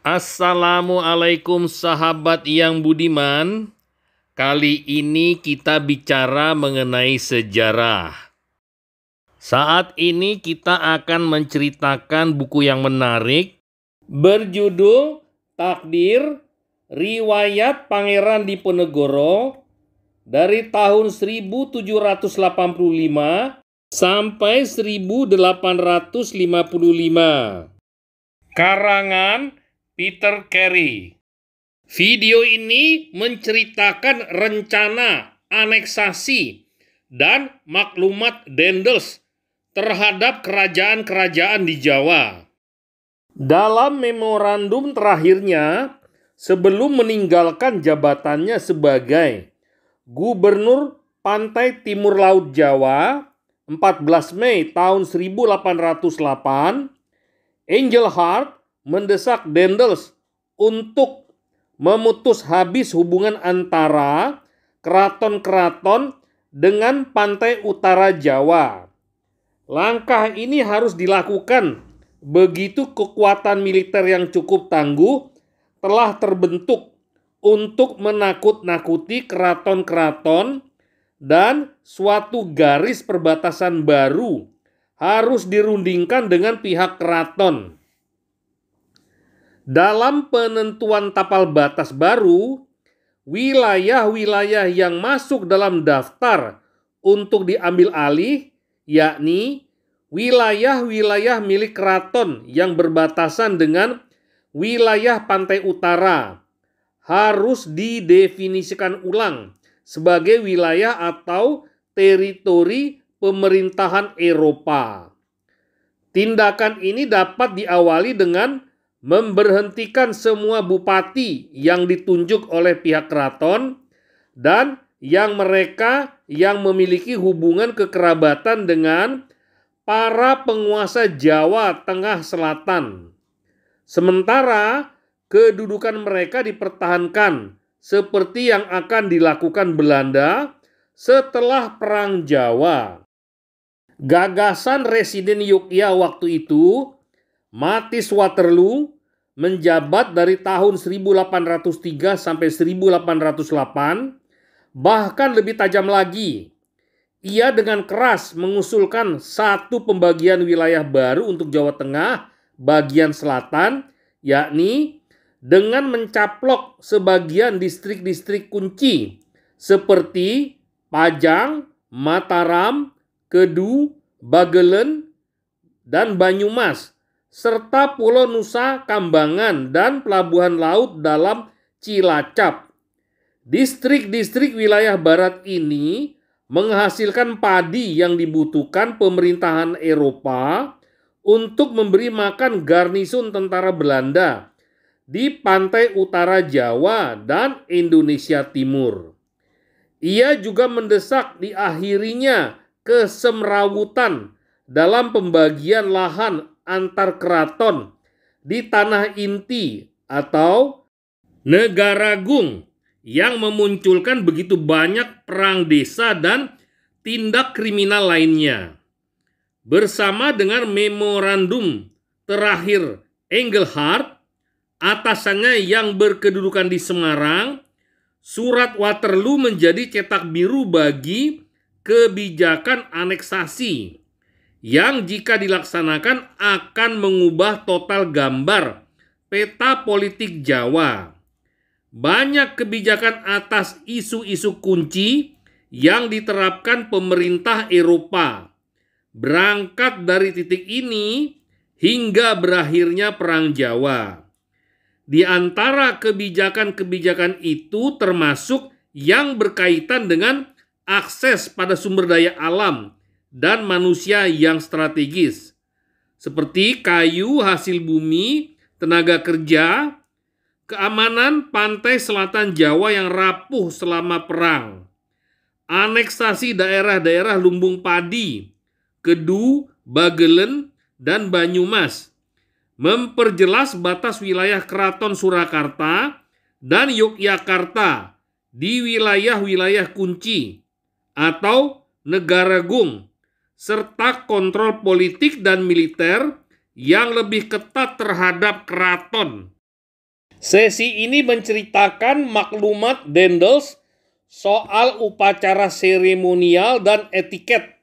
Assalamualaikum sahabat yang budiman. Kali ini kita bicara mengenai sejarah. Saat ini kita akan menceritakan buku yang menarik berjudul Takdir Riwayat Pangeran Diponegoro dari tahun 1785 sampai 1855. Karangan Peter Carey. Video ini menceritakan rencana aneksasi dan maklumat Dendels terhadap kerajaan-kerajaan di Jawa. Dalam memorandum terakhirnya, sebelum meninggalkan jabatannya sebagai Gubernur Pantai Timur Laut Jawa 14 Mei tahun 1808, Angel Heart mendesak Dendels untuk memutus habis hubungan antara keraton-keraton dengan pantai utara Jawa. Langkah ini harus dilakukan begitu kekuatan militer yang cukup tangguh telah terbentuk untuk menakut-nakuti keraton-keraton dan suatu garis perbatasan baru harus dirundingkan dengan pihak keraton. Dalam penentuan tapal batas baru, wilayah-wilayah yang masuk dalam daftar untuk diambil alih, yakni wilayah-wilayah milik keraton yang berbatasan dengan wilayah pantai utara, harus didefinisikan ulang sebagai wilayah atau teritori pemerintahan Eropa. Tindakan ini dapat diawali dengan memberhentikan semua bupati yang ditunjuk oleh pihak keraton dan yang mereka yang memiliki hubungan kekerabatan dengan para penguasa Jawa Tengah Selatan. Sementara kedudukan mereka dipertahankan seperti yang akan dilakukan Belanda setelah Perang Jawa. Gagasan Residen Yogyakarta waktu itu Matis Waterloo menjabat dari tahun 1803 sampai 1808, bahkan lebih tajam lagi. Ia dengan keras mengusulkan satu pembagian wilayah baru untuk Jawa Tengah bagian selatan, yakni dengan mencaplok sebagian distrik-distrik kunci seperti Pajang, Mataram, Kedu, Bagelen, dan Banyumas serta Pulau Nusa Kambangan dan pelabuhan laut dalam Cilacap. Distrik-distrik wilayah barat ini menghasilkan padi yang dibutuhkan pemerintahan Eropa untuk memberi makan garnisun tentara Belanda di pantai utara Jawa dan Indonesia Timur. Ia juga mendesak diakhirinya kesemrawutan dalam pembagian lahan antar keraton di tanah inti atau negara gung yang memunculkan begitu banyak perang desa dan tindak kriminal lainnya. Bersama dengan memorandum terakhir Engelhard, atasannya yang berkedudukan di Semarang, surat Waterloo menjadi cetak biru bagi kebijakan aneksasi yang jika dilaksanakan akan mengubah total gambar peta politik Jawa. Banyak kebijakan atas isu-isu kunci yang diterapkan pemerintah Eropa. Berangkat dari titik ini hingga berakhirnya Perang Jawa. Di antara kebijakan-kebijakan itu termasuk yang berkaitan dengan akses pada sumber daya alam dan manusia yang strategis, seperti kayu hasil bumi, tenaga kerja, keamanan pantai selatan Jawa yang rapuh selama perang, aneksasi daerah-daerah lumbung padi, kedu, bagelen, dan banyumas, memperjelas batas wilayah keraton Surakarta dan Yogyakarta di wilayah-wilayah kunci atau negara gung serta kontrol politik dan militer yang lebih ketat terhadap keraton. Sesi ini menceritakan maklumat Dendels soal upacara seremonial dan etiket.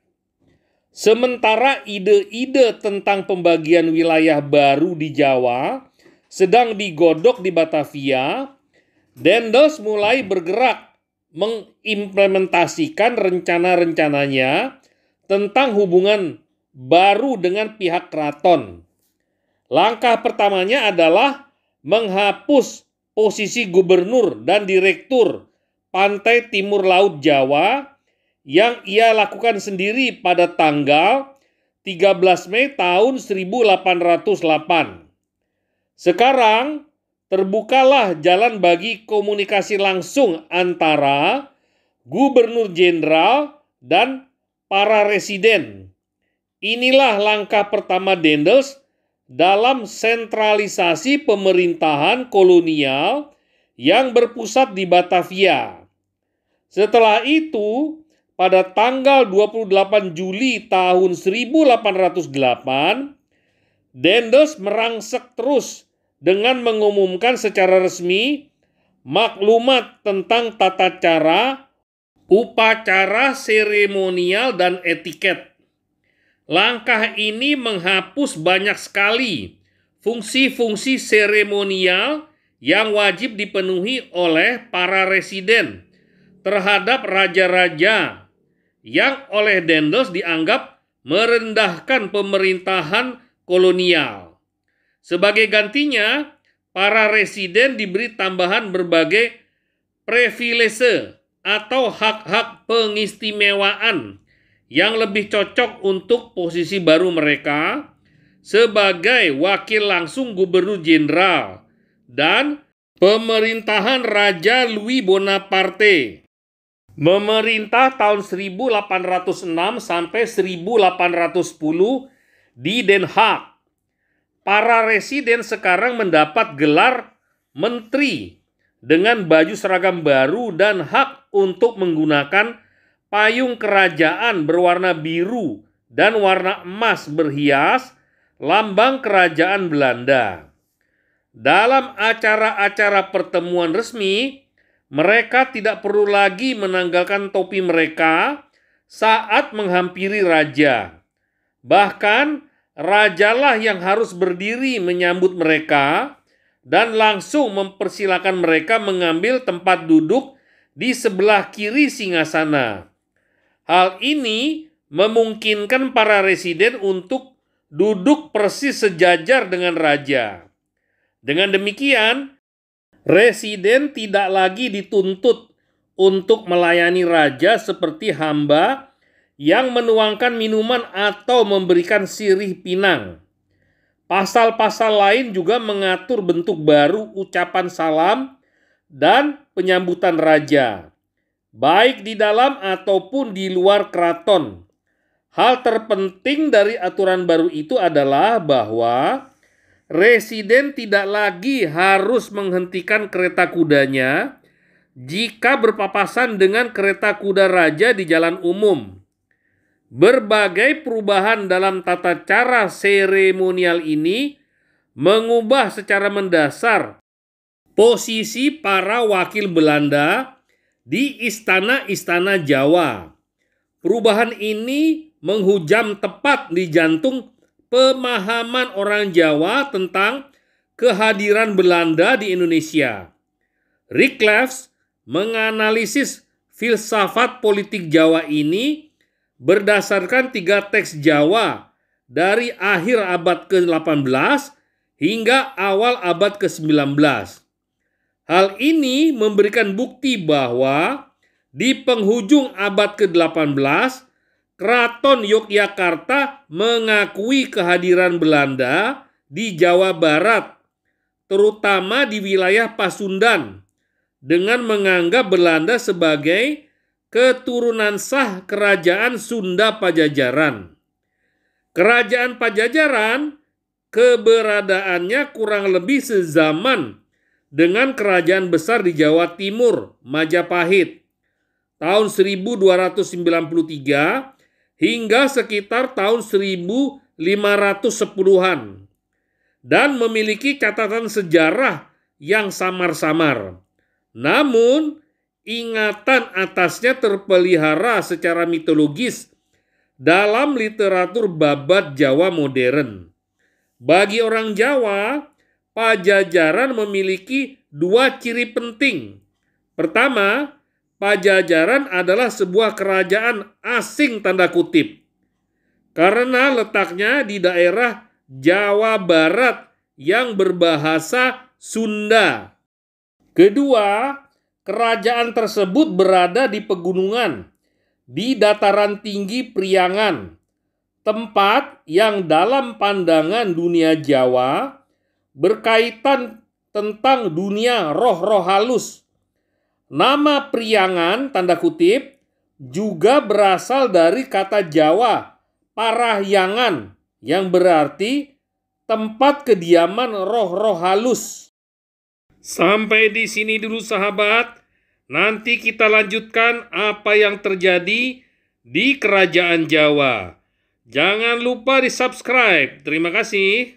Sementara ide-ide tentang pembagian wilayah baru di Jawa sedang digodok di Batavia, Dendels mulai bergerak mengimplementasikan rencana-rencananya tentang hubungan baru dengan pihak keraton. Langkah pertamanya adalah menghapus posisi gubernur dan direktur Pantai Timur Laut Jawa yang ia lakukan sendiri pada tanggal 13 Mei tahun 1808. Sekarang terbukalah jalan bagi komunikasi langsung antara gubernur jenderal dan para residen. Inilah langkah pertama Dendels dalam sentralisasi pemerintahan kolonial yang berpusat di Batavia. Setelah itu, pada tanggal 28 Juli tahun 1808, Dendels merangsek terus dengan mengumumkan secara resmi maklumat tentang tata cara upacara seremonial dan etiket. Langkah ini menghapus banyak sekali fungsi-fungsi seremonial yang wajib dipenuhi oleh para residen terhadap raja-raja yang oleh Dendels dianggap merendahkan pemerintahan kolonial. Sebagai gantinya, para residen diberi tambahan berbagai privilege atau hak-hak pengistimewaan yang lebih cocok untuk posisi baru mereka sebagai wakil langsung gubernur jenderal dan pemerintahan Raja Louis Bonaparte. Memerintah tahun 1806 sampai 1810 di Den Haag. Para residen sekarang mendapat gelar menteri dengan baju seragam baru dan hak untuk menggunakan payung kerajaan berwarna biru dan warna emas berhias lambang kerajaan Belanda. Dalam acara-acara pertemuan resmi, mereka tidak perlu lagi menanggalkan topi mereka saat menghampiri raja. Bahkan, rajalah yang harus berdiri menyambut mereka dan langsung mempersilahkan mereka mengambil tempat duduk di sebelah kiri singgasana. Hal ini memungkinkan para residen untuk duduk persis sejajar dengan raja. Dengan demikian, residen tidak lagi dituntut untuk melayani raja seperti hamba yang menuangkan minuman atau memberikan sirih pinang. Pasal-pasal lain juga mengatur bentuk baru ucapan salam dan penyambutan raja, baik di dalam ataupun di luar keraton. Hal terpenting dari aturan baru itu adalah bahwa residen tidak lagi harus menghentikan kereta kudanya jika berpapasan dengan kereta kuda raja di jalan umum. Berbagai perubahan dalam tata cara seremonial ini mengubah secara mendasar posisi para wakil Belanda di istana-istana Jawa. Perubahan ini menghujam tepat di jantung pemahaman orang Jawa tentang kehadiran Belanda di Indonesia. Rick menganalisis filsafat politik Jawa ini berdasarkan tiga teks Jawa dari akhir abad ke-18 hingga awal abad ke-19. Hal ini memberikan bukti bahwa di penghujung abad ke-18, Keraton Yogyakarta mengakui kehadiran Belanda di Jawa Barat, terutama di wilayah Pasundan, dengan menganggap Belanda sebagai keturunan sah kerajaan Sunda Pajajaran. Kerajaan Pajajaran keberadaannya kurang lebih sezaman dengan kerajaan besar di Jawa Timur, Majapahit, tahun 1293 hingga sekitar tahun 1510-an dan memiliki catatan sejarah yang samar-samar. Namun, ingatan atasnya terpelihara secara mitologis dalam literatur babat Jawa modern. Bagi orang Jawa, Pajajaran memiliki dua ciri penting. Pertama, Pajajaran adalah sebuah kerajaan asing tanda kutip. Karena letaknya di daerah Jawa Barat yang berbahasa Sunda. Kedua, Kerajaan tersebut berada di pegunungan, di dataran tinggi Priangan, tempat yang dalam pandangan dunia Jawa berkaitan tentang dunia roh-roh halus. Nama Priangan, tanda kutip, juga berasal dari kata Jawa, parahyangan, yang berarti tempat kediaman roh-roh halus. Sampai di sini dulu sahabat. Nanti kita lanjutkan apa yang terjadi di Kerajaan Jawa. Jangan lupa di-subscribe. Terima kasih.